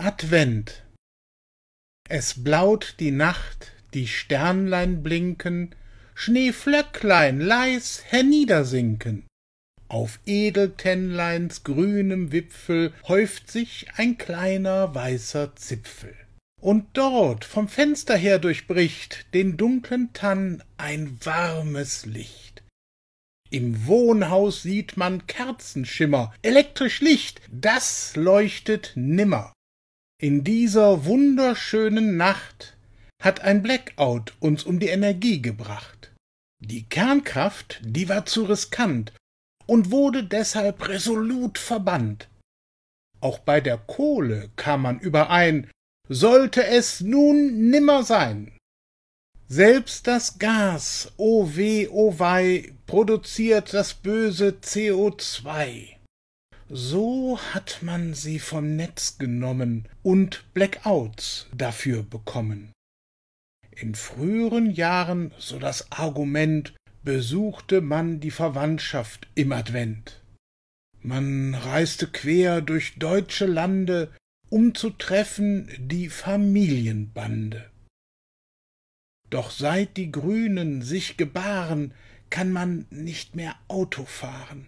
Advent. Es blaut die Nacht, die Sternlein blinken, Schneeflöcklein leis herniedersinken. Auf Edeltennleins grünem Wipfel Häuft sich ein kleiner weißer Zipfel. Und dort vom Fenster her durchbricht Den dunklen Tann ein warmes Licht. Im Wohnhaus sieht man Kerzenschimmer, elektrisch Licht, das leuchtet nimmer. In dieser wunderschönen Nacht hat ein Blackout uns um die Energie gebracht. Die Kernkraft, die war zu riskant und wurde deshalb resolut verbannt. Auch bei der Kohle kam man überein, sollte es nun nimmer sein. Selbst das Gas, o weh, o wei, produziert das böse CO2. So hat man sie vom Netz genommen und Blackouts dafür bekommen. In früheren Jahren so das Argument, besuchte man die Verwandtschaft im Advent. Man reiste quer durch deutsche Lande, um zu treffen die Familienbande. Doch seit die Grünen sich gebaren, kann man nicht mehr Auto fahren.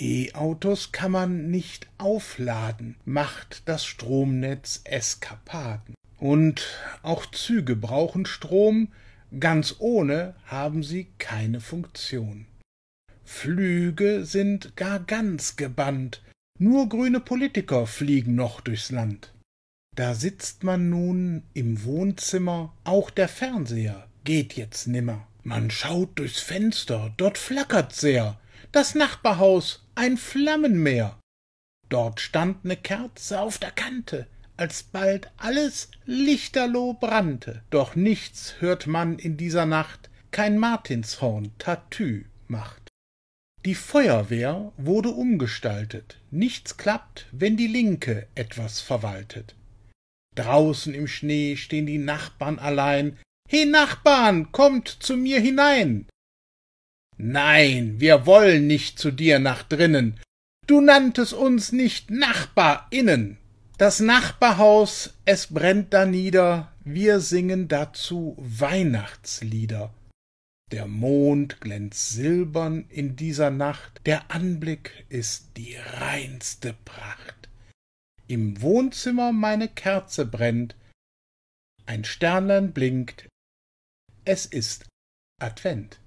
E-Autos kann man nicht aufladen, macht das Stromnetz Eskapaden. Und auch Züge brauchen Strom, ganz ohne haben sie keine Funktion. Flüge sind gar ganz gebannt, nur grüne Politiker fliegen noch durchs Land. Da sitzt man nun im Wohnzimmer, auch der Fernseher geht jetzt nimmer. Man schaut durchs Fenster, dort flackert's sehr, das Nachbarhaus, ein Flammenmeer. Dort stand ne Kerze auf der Kante, alsbald alles lichterloh brannte, doch nichts hört man in dieser Nacht, kein Martinshorn Tatü macht. Die Feuerwehr wurde umgestaltet, nichts klappt, wenn die Linke etwas verwaltet. Draußen im Schnee stehn die Nachbarn allein, He Nachbarn, kommt zu mir hinein! Nein, wir wollen nicht zu dir nach drinnen. Du nanntest uns nicht NachbarInnen. Das Nachbarhaus, es brennt da nieder, wir singen dazu Weihnachtslieder. Der Mond glänzt silbern in dieser Nacht, der Anblick ist die reinste Pracht. Im Wohnzimmer meine Kerze brennt, ein Sternlein blinkt, es ist Advent.